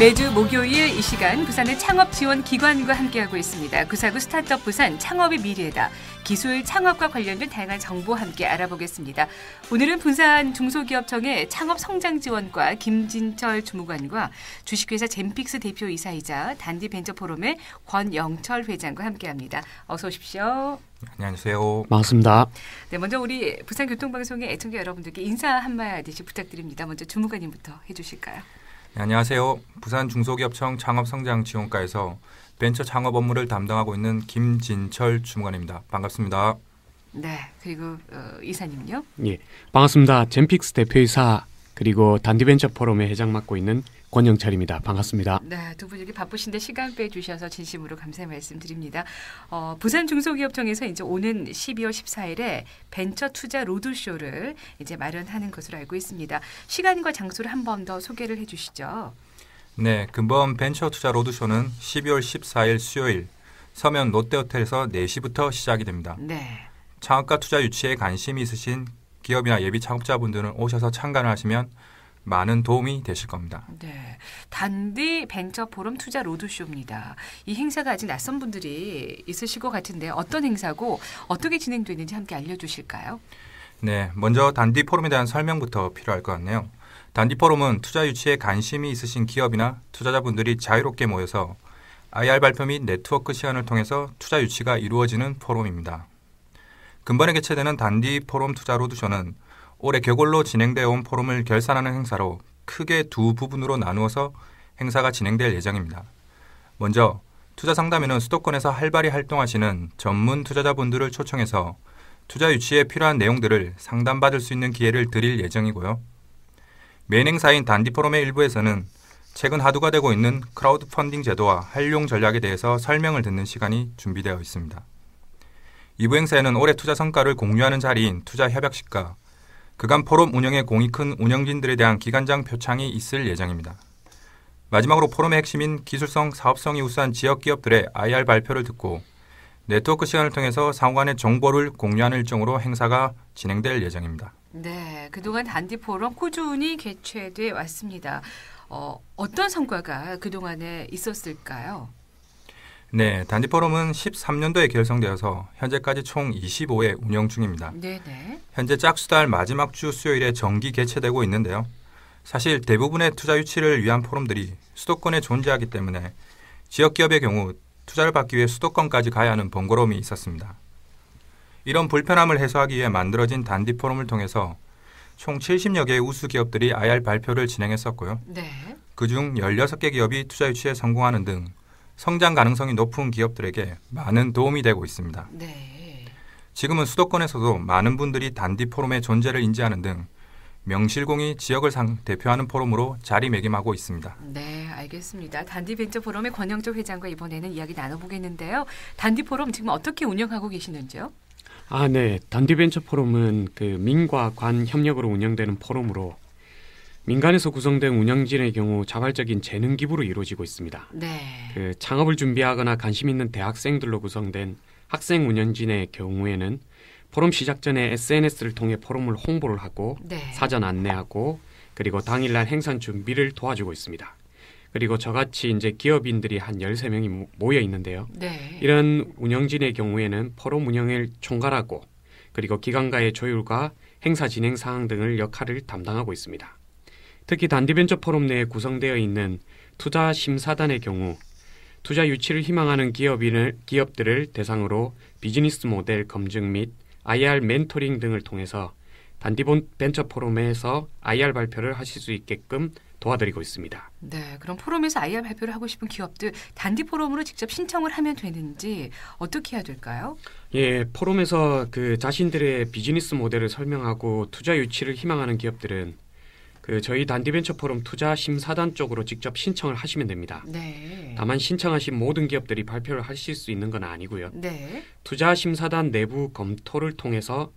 매주 목요일 이 시간 부산의 창업 지원 기관과 함께하고 있습니다. 구사구 스타트업 부산 창업의 미래다. 기술 창업과 관련된 다양한 정보 함께 알아보겠습니다. 오늘은 부산 중소기업청의 창업 성장 지원과 김진철 주무관과 주식회사 젠픽스 대표이사이자 단디 벤처 포럼의 권영철 회장과 함께합니다. 어서 오십시오. 안녕하세요. 반갑습니다. 네, 먼저 우리 부산교통방송의 애청자 여러분들께 인사 한마디씩 부탁드립니다. 먼저 주무관님부터 해주실까요? 네, 안녕하세요. 부산 중소기업청 창업성장지원과에서 벤처 창업 업무를 담당하고 있는 김진철 주무관입니다. 반갑습니다. 네, 그리고 어, 이사님요. 예, 반갑습니다. 젠픽스 대표이사 그리고 단디벤처 포럼의 회장 맡고 있는 권영철입니다. 반갑습니다. 네, 두분이렇 바쁘신데 시간 빼 주셔서 진심으로 감사의 말씀드립니다. 어, 부산 중소기업청에서 이제 오는 12월 14일에 벤처 투자 로드쇼를 이제 마련하는 것으로 알고 있습니다. 시간과 장소를 한 번 더 소개를 해 주시죠. 네, 금번 벤처 투자 로드쇼는 12월 14일 수요일 서면 롯데호텔에서 4시부터 시작이 됩니다. 네. 창업과 투자 유치에 관심이 있으신 기업이나 예비 창업자분들은 오셔서 참관을 하시면 많은 도움이 되실 겁니다. 네. 단디 벤처 포럼 투자 로드쇼입니다. 이 행사가 아직 낯선 분들이 있으실 것 같은데 어떤 행사고 어떻게 진행되는지 함께 알려주실까요? 네. 먼저 단디 포럼에 대한 설명부터 필요할 것 같네요. 단디 포럼은 투자 유치에 관심이 있으신 기업이나 투자자분들이 자유롭게 모여서 IR 발표 및 네트워크 시연을 통해서 투자 유치가 이루어지는 포럼입니다. 금번에 개최되는 단디 포럼 투자로드 쇼는 올해 겨월로 진행되어 온 포럼을 결산하는 행사로 크게 두 부분으로 나누어서 행사가 진행될 예정입니다. 먼저 투자 상담에는 수도권에서 활발히 활동하시는 전문 투자자분들을 초청해서 투자 유치에 필요한 내용들을 상담받을 수 있는 기회를 드릴 예정이고요. 메인 행사인 단디 포럼의 일부에서는 최근 하두가 되고 있는 크라우드 펀딩 제도와 활용 전략에 대해서 설명을 듣는 시간이 준비되어 있습니다. 이부 행사에는 올해 투자 성과를 공유하는 자리인 투자 협약식가 그간 포럼 운영에 공이 큰 운영진들에 대한 기관장 표창이 있을 예정입니다. 마지막으로 포럼의 핵심인 기술성, 사업성이 우수한 지역 기업들의 IR 발표를 듣고 네트워크 시간을 통해서 상호간의 정보를 공유하는 일정으로 행사가 진행될 예정입니다. 네, 그동안 단디 포럼 꾸준히 개최돼 왔습니다. 어, 어떤 성과가 그동안에 있었을까요? 네, 단지 포럼은 13년도에 결성되어서 현재까지 총 25회 운영 중입니다. 네네. 네. 현재 짝수달 마지막 주 수요일에 정기 개최되고 있는데요. 사실 대부분의 투자 유치를 위한 포럼들이 수도권에 존재하기 때문에 지역 기업의 경우 투자를 받기 위해 수도권까지 가야 하는 번거로움이 있었습니다. 이런 불편함을 해소하기 위해 만들어진 단디 포럼을 통해서 총 70여 개의 우수 기업들이 IR 발표를 진행했었고요. 네. 그중 16개 기업이 투자 유치에 성공하는 등 성장 가능성이 높은 기업들에게 많은 도움이 되고 있습니다. 네. 지금은 수도권에서도 많은 분들이 단디 포럼의 존재를 인지하는 등 명실공히 지역을 상, 대표하는 포럼으로 자리매김하고 있습니다. 네, 알겠습니다. 단디 벤처 포럼의 권영조 회장과 이번에는 이야기 나눠보겠는데요. 단디 포럼 지금 어떻게 운영하고 계시는지요? 아, 네. 단디 벤처 포럼은 그 민과 관 협력으로 운영되는 포럼으로 민간에서 구성된 운영진의 경우 자발적인 재능 기부로 이루어지고 있습니다. 네. 그 창업을 준비하거나 관심 있는 대학생들로 구성된 학생 운영진의 경우에는 포럼 시작 전에 SNS를 통해 포럼을 홍보를 하고 네. 사전 안내하고 그리고 당일날 행사 준비를 도와주고 있습니다. 그리고 저같이 이제 기업인들이 한 열세 명이 모여 있는데요. 네. 이런 운영진의 경우에는 포럼 운영을 총괄하고 그리고 기관과의 조율과 행사 진행 사항 등을 역할을 담당하고 있습니다. 특히 단디벤처포럼 내에 구성되어 있는 투자심사단의 경우 투자 유치를 희망하는 기업인을, 기업들을 대상으로 비즈니스 모델 검증 및 IR 멘토링 등을 통해서 단디 벤처 포럼에서 IR 발표를 하실 수 있게끔 도와드리고 있습니다. 네, 그럼 포럼에서 IR 발표를 하고 싶은 기업들 단디 포럼으로 직접 신청을 하면 되는지 어떻게 해야 될까요? 예, 포럼에서 그 자신들의 비즈니스 모델을 설명하고 투자 유치를 희망하는 기업들은 그 저희 단디벤처포럼 투자 심사단 쪽으로 직접 신청을 하시면 됩니다. 네. 다만 신청하신 모든 기업들이 발표를 하실 수 있는 건 아니고요. 네. 투자 심사단 내부 검토를 통해서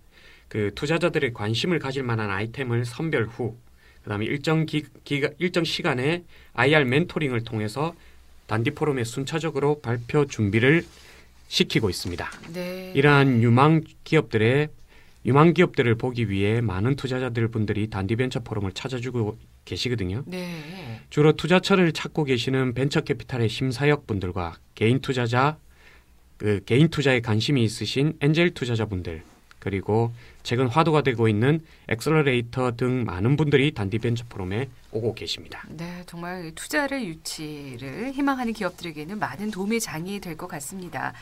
그 투자자들의 관심을 가질 만한 아이템을 선별 후 그다음에 일정 기, 기가, 일정 시간에 IR 멘토링을 통해서 단디 포럼에 순차적으로 발표 준비를 시키고 있습니다. 네. 이러한 유망 기업들의 유망 기업들을 보기 위해 많은 투자자들 분들이 단디 벤처 포럼을 찾아주고 계시거든요. 네. 주로 투자처를 찾고 계시는 벤처 캐피탈의 심사역 분들과 개인 투자자, 그 개인 투자에 관심이 있으신 엔젤 투자자분들, 그리고 최근 화두가 되고 있는 엑셀러레이터 등 많은 분들이 단디 벤처 포럼에 오고 계십니다. 네, 정말 투자를 유치를 희망하는 기업들에게는 많은 도움의 장이 될 것 같습니다.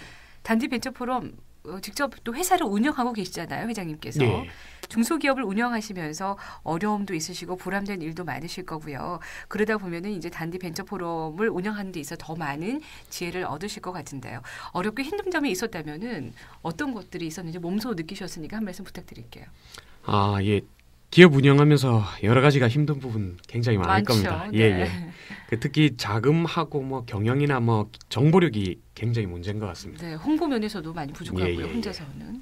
단디 벤처 포럼 어, 직접 또 회사를 운영하고 계시잖아요, 회장님께서. 네. 중소기업을 운영하시면서 어려움도 있으시고 보람된 일도 많으실 거고요. 그러다 보면은 이제 단디 벤처 포럼을 운영하는 데 있어 더 많은 지혜를 얻으실 것 같은데요. 어렵게 힘든 점이 있었다면은 어떤 것들이 있었는지 몸소 느끼셨으니까 한 말씀 부탁드릴게요. 아, 예. 기업 운영하면서 여러 가지가 힘든 부분 굉장히 많을 많죠. 겁니다. 예, 예. 네. 예. 그 특히 자금하고 뭐 경영이나 뭐 정보력이 굉장히 문제인 것 같습니다. 네, 홍보 면에서도 많이 부족하고요. 예, 예, 예, 혼자서는.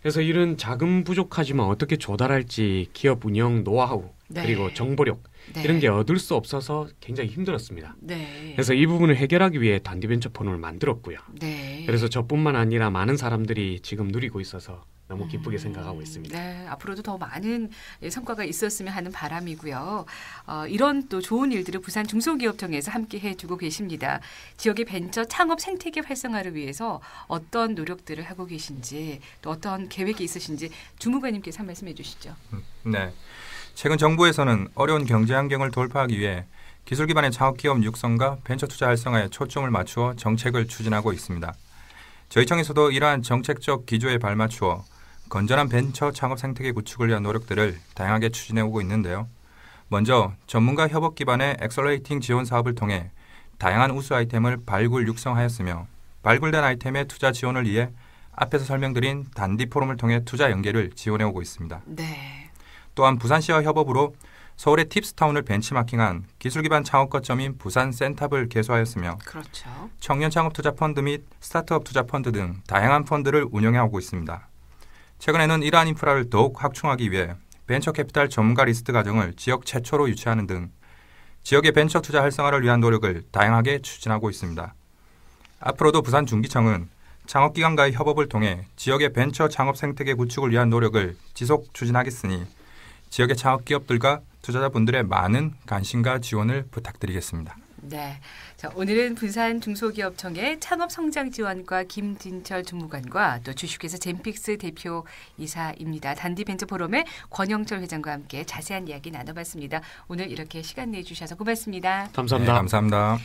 그래서 이런 자금 부족하지만 어떻게 조달할지 기업 운영 노하우 네. 그리고 정보력 네. 이런 게 얻을 수 없어서 굉장히 힘들었습니다. 네. 그래서 이 부분을 해결하기 위해 단디벤처 폰을 만들었고요. 네. 그래서 저뿐만 아니라 많은 사람들이 지금 누리고 있어서 너무 기쁘게 음. 생각하고 있습니다. 네, 앞으로도 더 많은 예, 성과가 있었으면 하는 바람이고요. 어, 이런 또 좋은 일들을 부산 중소기업청에서 함께 해주고 계십니다. 지역의 벤처 창업 생태계 활성화를 위해서 어떤 노력들을 하고 계신지 또 어떤 계획이 있으신지 주무관님께서 한 말씀해 주시죠. 음, 네, 최근 정부에서는 어려운 경제 환경을 돌파하기 위해 기술 기반의 창업기업 육성과 벤처 투자 활성화에 초점을 맞추어 정책을 추진하고 있습니다. 저희 청에서도 이러한 정책적 기조에 발맞추어 건전한 벤처 창업 생태계 구축을 위한 노력들을 다양하게 추진해오고 있는데요. 먼저 전문가 협업 기반의 엑셀레이팅 지원 사업을 통해 다양한 우수 아이템을 발굴 육성하였으며 발굴된 아이템의 투자 지원을 위해 앞에서 설명드린 단디 포럼을 통해 투자 연계를 지원해오고 있습니다. 네. 또한 부산시와 협업으로 서울의 팁스타운을 벤치마킹한 기술 기반 창업 거점인 부산 센탑을 개소하였으며 그렇죠. 청년 창업 투자 펀드 및 스타트업 투자 펀드 등 다양한 펀드를 운영해 오고 있습니다. 최근에는 이러한 인프라를 더욱 확충하기 위해 벤처 캐피탈 전문가 리스트 과정을 지역 최초로 유치하는 등 지역의 벤처 투자 활성화를 위한 노력을 다양하게 추진하고 있습니다. 앞으로도 부산 중기청은 창업기관과의 협업을 통해 지역의 벤처 창업 생태계 구축을 위한 노력을 지속 추진하겠으니 지역의 창업 기업들과 투자자분들의 많은 관심과 지원을 부탁드리겠습니다. 네. 자, 오늘은 분산 중소기업청의 창업성장지원과 김진철 주무관과 또 주식회사 젠픽스 대표 이사입니다. 단디벤처 포럼의 권영철 회장과 함께 자세한 이야기 나눠봤습니다. 오늘 이렇게 시간 내주셔서 고맙습니다. 감사합니다. 네, 감사합니다.